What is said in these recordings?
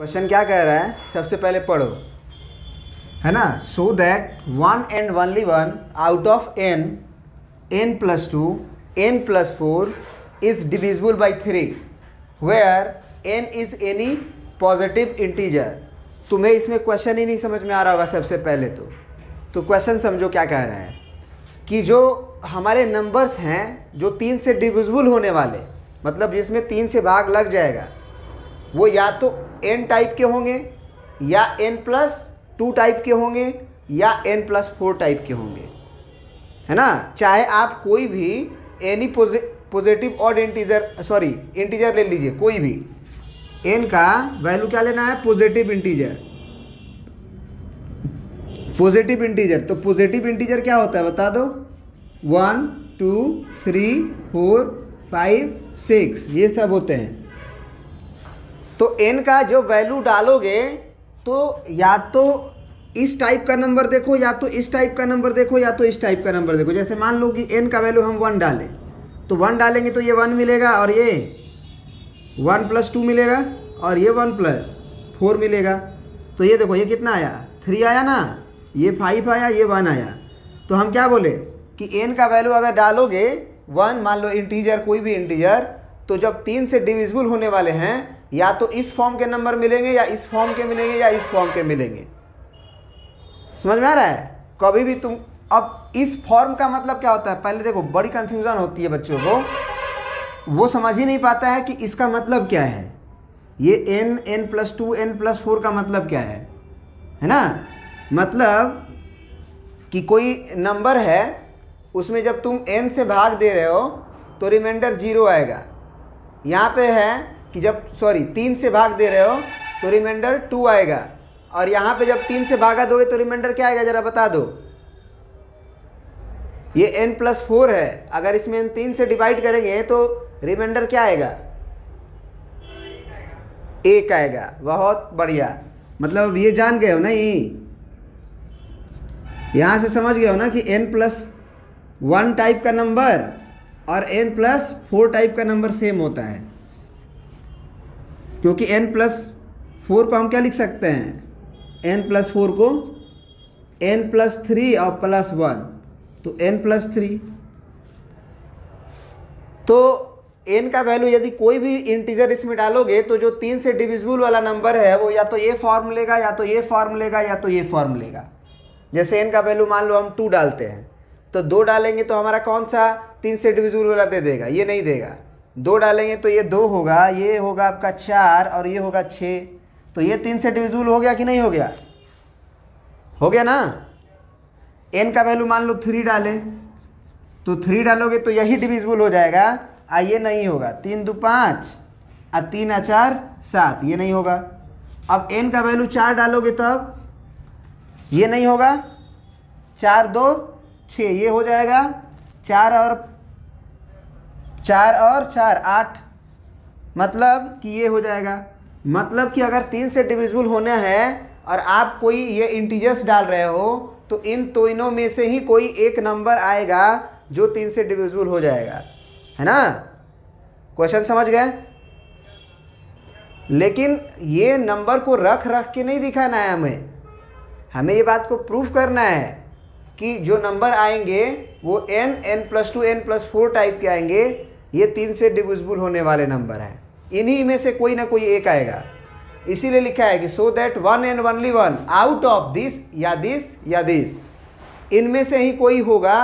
question क्या कह रहा है सबसे पहले पढ़ो है ना so that one and only one out of n n plus two n plus four is divisible by three where n is any positive integer तुम्हें इसमें क्वेश्चन ही नहीं समझ में आ रहा होगा सबसे पहले तो तो क्वेश्चन समझो क्या कह रहा है कि जो हमारे नंबर्स हैं जो तीन से डिविजिबल होने वाले मतलब जिसमें तीन से भाग लग जाएगा वो या तो एन टाइप के होंगे या एन प्लस टू टाइप के होंगे या एन प्लस फोर टाइप के होंगे है ना चाहे आप कोई भी any positive odd integer sorry integer ले लीजिए कोई भी एन का वैल्यू क्या लेना है पॉजिटिव इंटीजर पॉजिटिव इंटीजर तो पॉजिटिव इंटीजर क्या होता है बता दो one two three four five six ये सब होते हैं तो एन का जो वैल्यू डालोगे तो या तो इस टाइप का नंबर देखो या तो इस टाइप का नंबर देखो या तो इस टाइप का नंबर देखो जैसे मान लो कि एन का वैल्यू हम वन डालें तो वन डालेंगे तो ये वन मिलेगा और ये वन प्लस टू मिलेगा और ये वन प्लस फोर मिलेगा तो ये देखो ये कितना आया थ्री आया ना ये फाइव आया ये वन आया तो हम क्या बोले कि एन का वैल्यू अगर डालोगे वन मान लो इंटीजर कोई भी इंटीजर तो जब तीन से डिविजिबल होने वाले हैं या तो इस फॉर्म के नंबर मिलेंगे या इस फॉर्म के मिलेंगे या इस फॉर्म के मिलेंगे समझ में आ रहा है कभी तो भी तुम अब इस फॉर्म का मतलब क्या होता है पहले देखो बड़ी कन्फ्यूज़न होती है बच्चों को वो समझ ही नहीं पाता है कि इसका मतलब क्या है ये n n plus two n plus four का मतलब क्या है है ना मतलब कि कोई नंबर है उसमें जब तुम एन से भाग दे रहे हो तो रिमाइंडर जीरो आएगा यहाँ पे है कि जब सॉरी तीन से भाग दे रहे हो तो रिमाइंडर टू आएगा और यहाँ पे जब तीन से भागा दोगे तो रिमाइंडर क्या आएगा ज़रा बता दो ये एन प्लस फोर है अगर इसमें एन तीन से डिवाइड करेंगे तो रिमाइंडर क्या आएगा एक आएगा बहुत बढ़िया मतलब ये जान गए हो ना ये यहाँ से समझ गए हो ना कि एन प्लस वन टाइप का नंबर और एन प्लस फोर टाइप का नंबर सेम होता है क्योंकि एन प्लस फोर को हम क्या लिख सकते हैं एन प्लस फोर को एन प्लस थ्री और प्लस वन तो एन प्लस थ्री तो एन का वैल्यू यदि कोई भी इंटीजर इसमें डालोगे तो जो तीन से डिविजिबल वाला नंबर है वो या तो ये फॉर्म लेगा या तो ये फॉर्म लेगा या तो ये फॉर्म लेगा जैसे एन का वैल्यू मान लो हम टू डालते हैं तो दो डालेंगे तो हमारा कौन सा तीन से डिविजिबल वाला दे देगा ये नहीं देगा दो डालेंगे तो ये दो होगा ये होगा आपका चार और ये होगा छः तो ये तीन से डिविजुल हो गया कि नहीं हो गया हो गया ना एन का वैल्यू मान लो थ्री डालें तो थ्री डालोगे तो यही डिविजुल हो जाएगा आ ये नहीं होगा तीन दो पाँच आ तीन आ चार सात ये नहीं होगा अब एन का वैल्यू चार डालोगे तब ये नहीं होगा चार दो छः ये हो जाएगा चार और चार और चार आठ मतलब कि ये हो जाएगा मतलब कि अगर तीन से डिविजिबल होना है और आप कोई ये इंटीजर्स डाल रहे हो तो इन तीनों में से ही कोई एक नंबर आएगा जो तीन से डिविजिबल हो जाएगा है ना क्वेश्चन समझ गए लेकिन ये नंबर को रख रख के नहीं दिखाना है हमें हमें ये बात को प्रूफ करना है कि जो नंबर आएंगे वो n n plus two n plus four type के आएंगे ये तीन से डिविजिबल होने वाले नंबर हैं इन्हीं में से कोई ना कोई एक आएगा इसीलिए लिखा है कि so that one and only one out of this या दिस या दिस इनमें से ही कोई होगा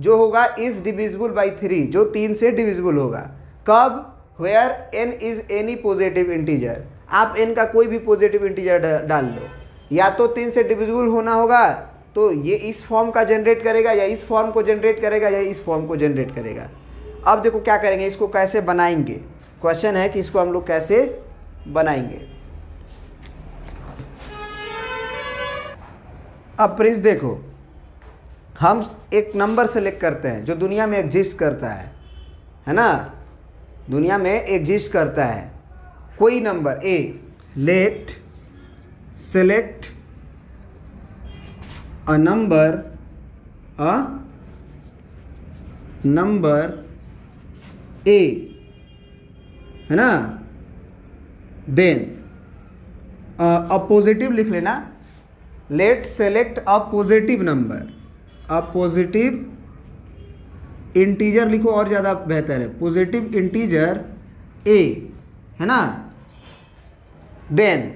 जो होगा इज डिविजिबल बाई थ्री जो तीन से डिविजिबल होगा कब where n is any positive integer आप एन का कोई भी पॉजिटिव इंटीजर डाल दो या तो तीन से डिविजिबल होना होगा तो ये इस फॉर्म का जनरेट करेगा या इस फॉर्म को जनरेट करेगा या इस फॉर्म को जनरेट करेगा अब देखो क्या करेंगे इसको कैसे बनाएंगे क्वेश्चन है कि इसको हम लोग कैसे बनाएंगे अब प्रिंस देखो हम एक नंबर सेलेक्ट करते हैं जो दुनिया में एग्जिस्ट करता है है ना दुनिया में एग्जिस्ट करता है कोई number a let select a number a number a है ना देन अ पॉजिटिव लिख लेना let select a positive number a positive integer लिखो और ज़्यादा बेहतर है पॉजिटिव इंटीजर ए है ना देन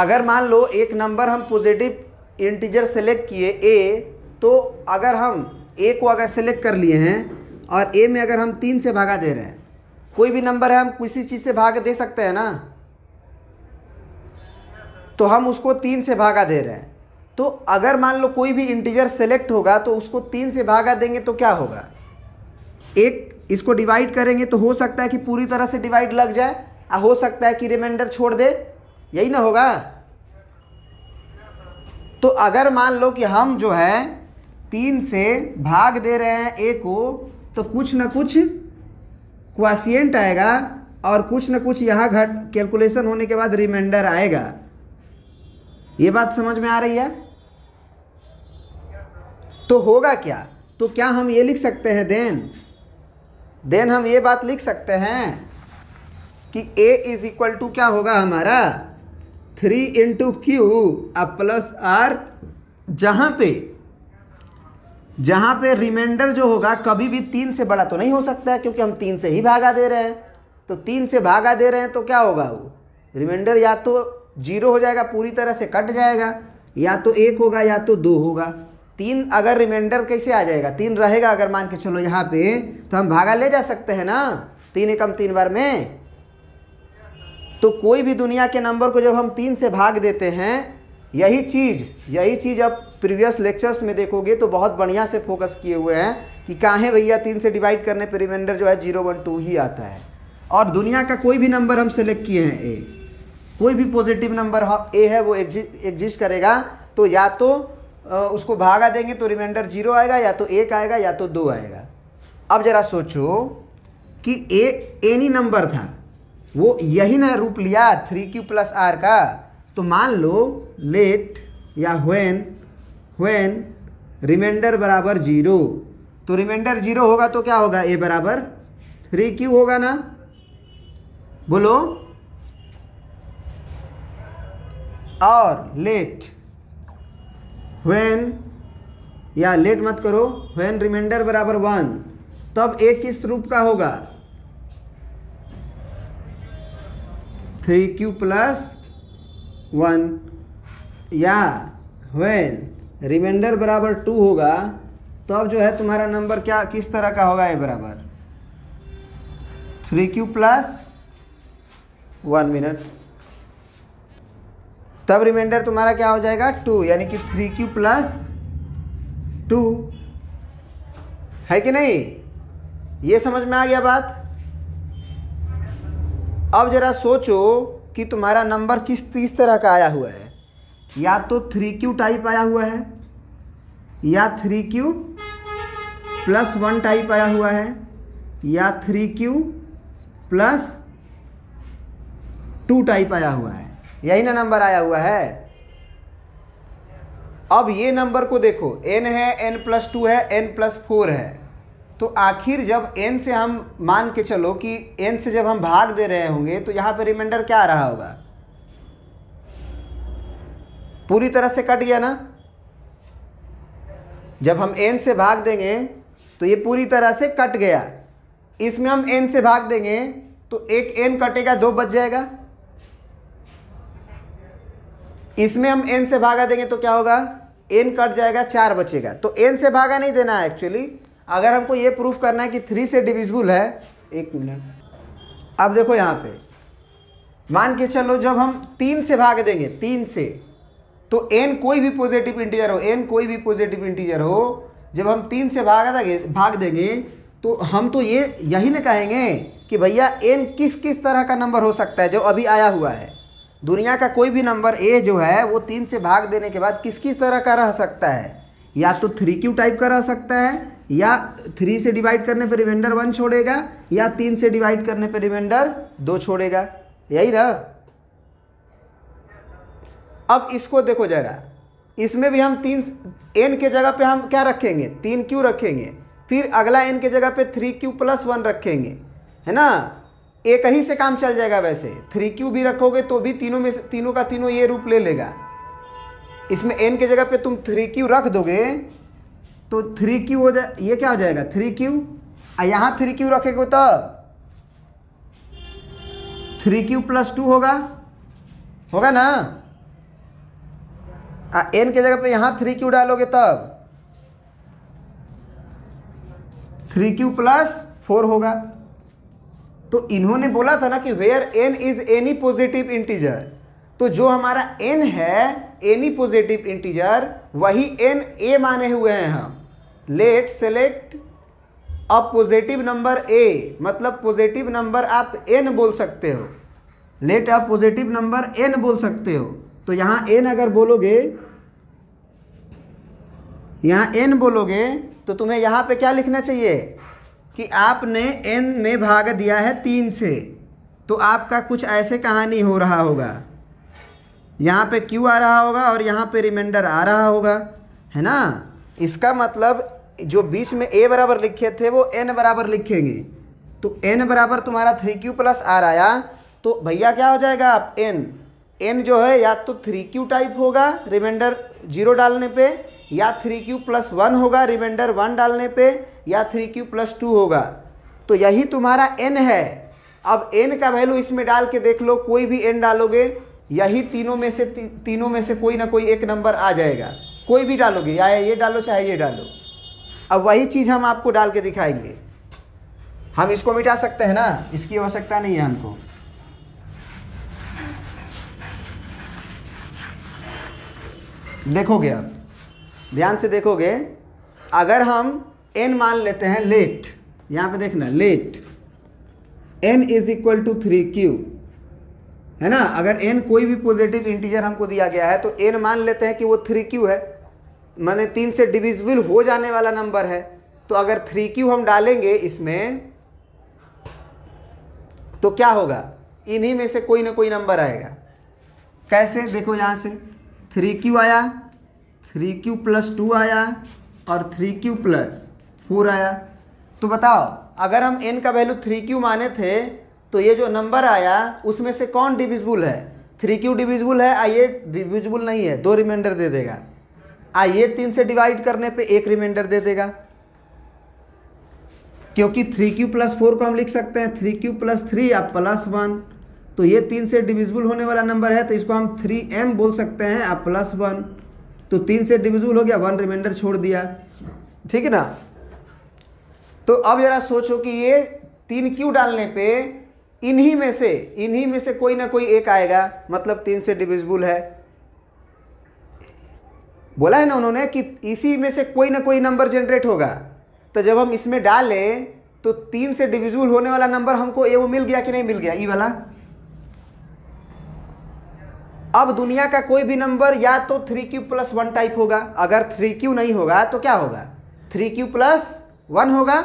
अगर मान लो एक नंबर हम पॉजिटिव इंटीजर सेलेक्ट किए ए तो अगर हम ए को अगर सेलेक्ट कर लिए हैं और ए में अगर हम तीन से भागा दे रहे हैं कोई भी नंबर है हम किसी चीज़ से भाग दे सकते हैं ना तो हम उसको तीन से भागा दे रहे हैं तो अगर मान लो कोई भी इंटीजर सेलेक्ट होगा तो उसको तीन से भागा देंगे तो क्या होगा एक इसको डिवाइड करेंगे तो हो सकता है कि पूरी तरह से डिवाइड लग जाए आ हो सकता है कि रिमाइंडर छोड़ दे यही ना होगा तो अगर मान लो कि हम जो है तीन से भाग दे रहे हैं ए को तो कुछ ना कुछ क्वासियंट आएगा और कुछ ना कुछ यहाँ घट कैलकुलेशन होने के बाद रिमाइंडर आएगा ये बात समझ में आ रही है तो होगा क्या तो क्या हम ये लिख सकते हैं देन देन हम ये बात लिख सकते हैं कि a इज इक्वल टू क्या होगा हमारा three into q plus r जहाँ पे जहां पे रिमाइंडर जो होगा कभी भी तीन से बड़ा तो नहीं हो सकता है क्योंकि हम तीन से ही भागा दे रहे हैं तो तीन से भागा दे रहे हैं तो क्या होगा वो रिमाइंडर या तो जीरो हो जाएगा पूरी तरह से कट जाएगा या तो एक होगा या तो दो होगा तीन अगर रिमाइंडर कैसे आ जाएगा तीन रहेगा अगर मान के चलो यहाँ पे तो हम भागा ले जा सकते हैं ना तीन एकम तीन बार में तो कोई भी दुनिया के नंबर को जब हम तीन से भाग देते हैं यही चीज़ यही चीज़ अब प्रीवियस लेक्चर्स में देखोगे तो बहुत बढ़िया से फोकस किए हुए हैं कि है भैया तीन से डिवाइड करने पर रिमाइंडर जो है जीरो वन टू ही आता है और दुनिया का कोई भी नंबर हम सेलेक्ट किए हैं ए कोई भी पॉजिटिव नंबर ए है वो एग्जिस्ट करेगा तो या तो उसको भागा देंगे तो रिमाइंडर जीरो आएगा या तो एक आएगा या तो दो आएगा अब ज़रा सोचो कि ए एनी नंबर था वो यही ना रूप लिया थ्री क्यू प्लस आर का तो मान लो लेट या व्हेन व्हेन रिमाइंडर बराबर जीरो तो रिमाइंडर जीरो होगा तो क्या होगा ए बराबर थ्री क्यू होगा ना बोलो और लेट व्हेन या लेट मत करो व्हेन रिमाइंडर बराबर वन तब ए किस रूप का होगा थ्री क्यू प्लस वन या वैन रिमाइंडर बराबर टू होगा तो अब जो है तुम्हारा नंबर क्या किस तरह का होगा ये बराबर three q plus one minute तब रिमाइंडर तुम्हारा क्या हो जाएगा टू यानी कि थ्री क्यू प्लस टू है कि नहीं ये समझ में आ गया बात अब जरा सोचो कि तुम्हारा नंबर किस किस तरह का आया हुआ है या तो थ्री क्यू टाइप आया हुआ है या three q plus one type आया हुआ है या three q plus two type आया हुआ है यही ना नंबर आया हुआ है अब ये नंबर को देखो एन है एन प्लस टू है एन प्लस फोर है तो आखिर जब एन से हम मान के चलो कि एन से जब हम भाग दे रहे होंगे तो यहाँ पर रिमाइंडर क्या आ रहा होगा पूरी तरह से कट गया ना जब हम एन से भाग देंगे तो ये पूरी तरह से कट गया इसमें हम एन से भाग देंगे तो एक एन कटेगा दो बच जाएगा इसमें हम एन से भागा देंगे तो क्या होगा एन कट जाएगा चार बचेगा तो एन से भागा नहीं देना है एक्चुअली अगर हमको ये प्रूफ करना है कि थ्री से डिविजिबल है एक मिनट अब देखो यहाँ पे मान के चलो जब हम तीन से भाग देंगे तीन से तो एन कोई भी पॉजिटिव इंटीजर हो एन कोई भी पॉजिटिव इंटीजर हो जब हम तीन से भाग देंगे भाग देंगे तो हम तो ये यही ना कहेंगे कि भैया एन किस किस तरह का नंबर हो सकता है जो अभी आया हुआ है दुनिया का कोई भी नंबर ए जो है वो तीन से भाग देने के बाद किस किस तरह का रह सकता है या तो थ्री क्यू टाइप का रह सकता है या थ्री से डिवाइड करने पर रिमाइंडर वन छोड़ेगा या तीन से डिवाइड करने पर रिमाइंडर दो छोड़ेगा यही ना अब इसको देखो जरा इसमें भी हम तीन एन के जगह पे हम क्या रखेंगे तीन क्यू रखेंगे फिर अगला एन के जगह पे थ्री क्यू प्लस वन रखेंगे है ना एक ही से काम चल जाएगा वैसे थ्री क्यू भी रखोगे तो भी तीनों में तीनों का तीनों ये रूप ले लेगा इसमें एन के जगह पे तुम थ्री क्यू रख दोगे तो थ्री क्यू हो जाए ये क्या हो जाएगा थ्री क्यू यहाँ थ्री क्यू रखेगा तो थ्री क्यू प्लस टू होगा होगा ना आ, एन के जगह पे यहाँ थ्री क्यू डालोगे तब थ्री क्यू प्लस फोर होगा तो इन्होंने बोला था ना कि where n is any positive integer तो जो हमारा एन है एनी पॉजिटिव इंटीजर वही एन ए माने हुए हैं हम let select a positive number a मतलब पॉजिटिव नंबर आप एन बोल सकते हो let a positive number n बोल सकते हो तो यहाँ एन अगर बोलोगे यहाँ एन बोलोगे तो तुम्हें यहाँ पे क्या लिखना चाहिए कि आपने एन में भाग दिया है तीन से तो आपका कुछ ऐसे कहानी हो रहा होगा यहाँ पे क्यू आ रहा होगा और यहाँ पे रिमाइंडर आ रहा होगा है ना इसका मतलब जो बीच में ए बराबर लिखे थे वो एन बराबर लिखेंगे तो एन बराबर तुम्हारा थ्री क्यू प्लस आर आया तो भैया क्या हो जाएगा आप एन एन जो है या तो थ्री क्यू टाइप होगा रिमाइंडर जीरो डालने पे या थ्री क्यू प्लस वन होगा रिमाइंडर वन डालने पे या थ्री क्यू प्लस टू होगा तो यही तुम्हारा एन है अब एन का वैल्यू इसमें डाल के देख लो कोई भी एन डालोगे यही तीनों में से ती, तीनों में से कोई ना कोई एक नंबर आ जाएगा कोई भी डालोगे या ये डालो चाहे ये डालो अब वही चीज़ हम आपको डाल के दिखाएंगे हम इसको मिटा सकते हैं ना इसकी आवश्यकता नहीं है हमको देखोगे आप ध्यान से देखोगे अगर हम एन मान लेते हैं लेट यहाँ पे देखना let n is equal to three q है ना अगर एन कोई भी पॉजिटिव इंटीजर हमको दिया गया है तो एन मान लेते हैं कि वो थ्री क्यू है मैंने तीन से डिविजिबल हो जाने वाला नंबर है तो अगर थ्री क्यू हम डालेंगे इसमें तो क्या होगा इन्हीं में से कोई ना कोई नंबर आएगा कैसे देखो यहाँ से थ्री क्यू आया थ्री क्यू प्लस टू आया और थ्री क्यू प्लस फोर आया तो बताओ अगर हम एन का वैल्यू थ्री क्यू माने थे तो ये जो नंबर आया उसमें से कौन डिविजिबल है थ्री क्यू डिविजिबल है आइए डिविजिबल नहीं है दो रिमाइंडर दे देगा ये तीन से डिवाइड करने पे एक रिमाइंडर दे देगा क्योंकि थ्री क्यू प्लस फोर को हम लिख सकते हैं थ्री क्यू प्लस थ्री या प्लस वन तो ये तीन से डिविजिबल होने वाला नंबर है तो इसको हम थ्री एम बोल सकते हैं या प्लस वन तो तीन से डिविजिबल हो गया वन रिमाइंडर छोड़ दिया ठीक है ना तो अब जरा सोचो कि ये तीन क्यू डालने पे इन्हीं में से इन्हीं में से कोई ना कोई एक आएगा मतलब तीन से डिविजिबल है बोला है ना उन्होंने कि इसी में से कोई ना कोई नंबर जनरेट होगा तो जब हम इसमें डालें तो तीन से डिविजुअल होने वाला नंबर हमको ये वो मिल गया कि नहीं मिल गया ई वाला अब दुनिया का कोई भी नंबर या तो three q plus one type होगा अगर थ्री क्यू नहीं होगा तो क्या होगा थ्री क्यू प्लस वन होगा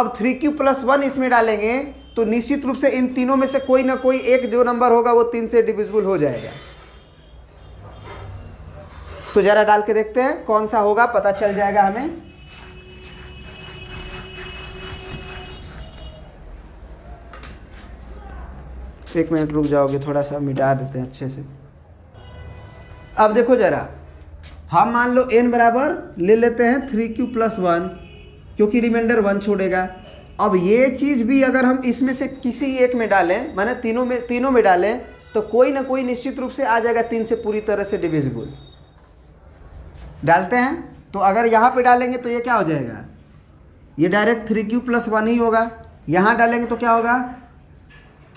अब थ्री क्यू प्लस वन इसमें डालेंगे तो निश्चित रूप से इन तीनों में से कोई ना कोई एक जो नंबर होगा वो तीन से डिविजिबल हो जाएगा तो ज़रा डाल के देखते हैं कौन सा होगा पता चल जाएगा हमें एक मिनट रुक जाओगे थोड़ा सा मिटा देते हैं अच्छे से अब देखो ज़रा हम मान लो एन बराबर ले लेते हैं थ्री क्यू प्लस वन क्योंकि रिमाइंडर वन छोड़ेगा अब ये चीज़ भी अगर हम इसमें से किसी एक में डालें माने तीनों में तीनों में डालें तो कोई ना कोई निश्चित रूप से आ जाएगा तीन से पूरी तरह से डिविजिबल डालते हैं तो अगर यहाँ पे डालेंगे तो ये क्या हो जाएगा ये direct three q plus one ही होगा यहाँ डालेंगे तो क्या होगा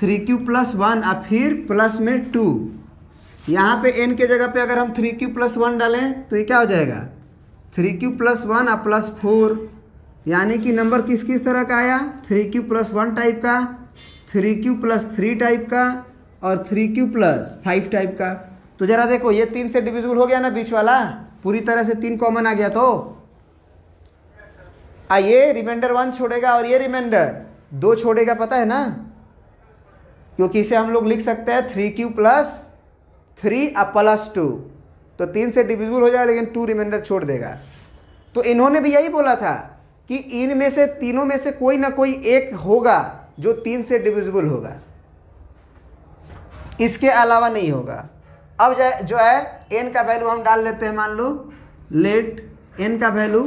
थ्री क्यू प्लस वन और फिर प्लस में टू यहाँ पे एन के जगह पे अगर हम थ्री क्यू प्लस वन डालें तो ये क्या हो जाएगा थ्री क्यू प्लस वन और प्लस फोर यानी कि नंबर किस किस तरह का आया three q plus one type का three q plus three type का और three q plus five type का तो ज़रा देखो ये तीन से डिविजिबल हो गया ना बीच वाला पूरी तरह से तीन कॉमन आ गया तो आ ये रिमाइंडर वन छोड़ेगा और ये रिमाइंडर दो छोड़ेगा पता है ना क्योंकि इसे हम लोग लिख सकते हैं थ्री क्यू प्लस थ्री और प्लस टू तो तीन से डिविजिबल हो जाएगा लेकिन टू रिमाइंडर छोड़ देगा तो इन्होंने भी यही बोला था कि इनमें से तीनों में से कोई ना कोई एक होगा जो तीन से डिविजिबल होगा इसके अलावा नहीं होगा अब जो है एन का वैल्यू हम डाल लेते हैं मान लो लेट एन का value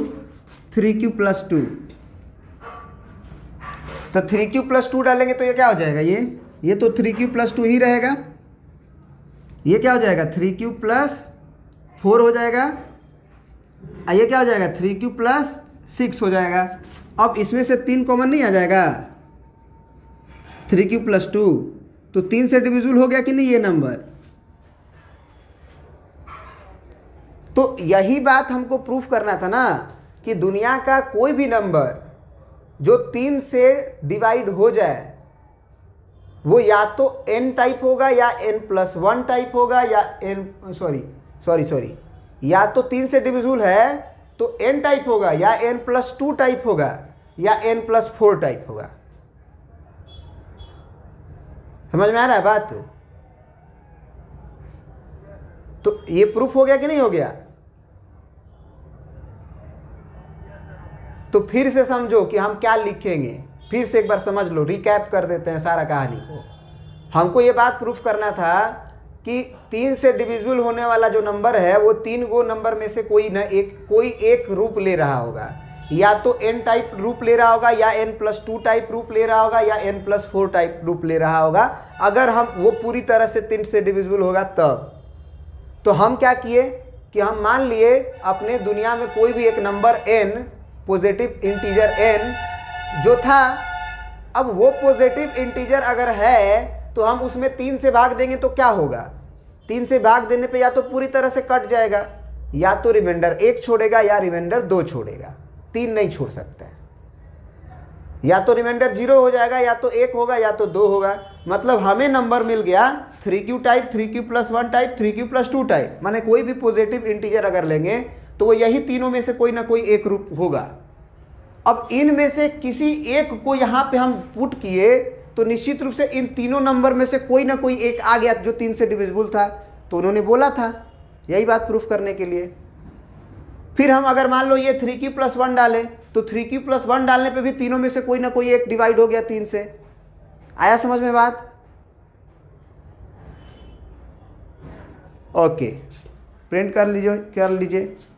three q plus two तो थ्री क्यू प्लस टू डालेंगे तो ये क्या हो जाएगा ये ये तो थ्री क्यू प्लस टू ही रहेगा ये क्या हो जाएगा थ्री क्यू प्लस फोर हो जाएगा ये क्या हो जाएगा थ्री क्यू प्लस सिक्स हो जाएगा अब इसमें से तीन कॉमन नहीं आ जाएगा थ्री क्यू प्लस टू तो तीन से डिविजुल हो गया कि नहीं ये नंबर तो यही बात हमको प्रूफ करना था ना कि दुनिया का कोई भी नंबर जो तीन से डिवाइड हो जाए वो या तो एन टाइप होगा या एन प्लस वन टाइप होगा या एन सॉरी सॉरी सॉरी या तो तीन से डिविजल है तो एन टाइप होगा या एन प्लस टू टाइप होगा या एन प्लस फोर टाइप होगा समझ में आ रहा है बात तो ये प्रूफ हो गया कि नहीं हो गया फिर से समझो कि हम क्या लिखेंगे फिर से एक बार समझ लो रिकैप कर देते हैं सारा कहानी को हमको ये बात प्रूफ करना था कि तीन से डिविजिबल होने वाला जो नंबर है वो तीन गो नंबर में से कोई ना एक कोई एक रूप ले रहा होगा या तो एन टाइप रूप ले रहा होगा या एन प्लस टू टाइप रूप ले रहा होगा या एन प्लस फोर टाइप रूप ले रहा होगा अगर हम वो पूरी तरह से तीन से डिविजिबल होगा तब तो हम क्या किए कि हम मान लिए अपने दुनिया में कोई भी एक number n positive integer n जो था अब वो पॉजिटिव इंटीजर अगर है तो हम उसमें तीन से भाग देंगे तो क्या होगा तीन से भाग देने पे या तो पूरी तरह से कट जाएगा या तो रिमाइंडर एक छोड़ेगा या रिमाइंडर दो छोड़ेगा तीन नहीं छोड़ सकते या तो रिमाइंडर जीरो हो जाएगा या तो एक होगा या तो दो होगा मतलब हमें नंबर मिल गया three q type three q plus one type three q plus two type माने कोई भी पॉजिटिव इंटीजर अगर लेंगे तो यही तीनों में से कोई ना कोई एक रूप होगा अब इनमें से किसी एक को यहाँ पे हम पुट किए तो निश्चित रूप से इन तीनों नंबर में से कोई ना कोई एक आ गया जो तीन से डिविजिबल था तो उन्होंने बोला था यही बात प्रूफ करने के लिए फिर हम अगर मान लो ये थ्री की प्लस वन डालें तो थ्री की प्लस वन डालने पे भी तीनों में से कोई ना कोई एक डिवाइड हो गया तीन से आया समझ में बात ओके प्रिंट कर लीजिए कर लीजिए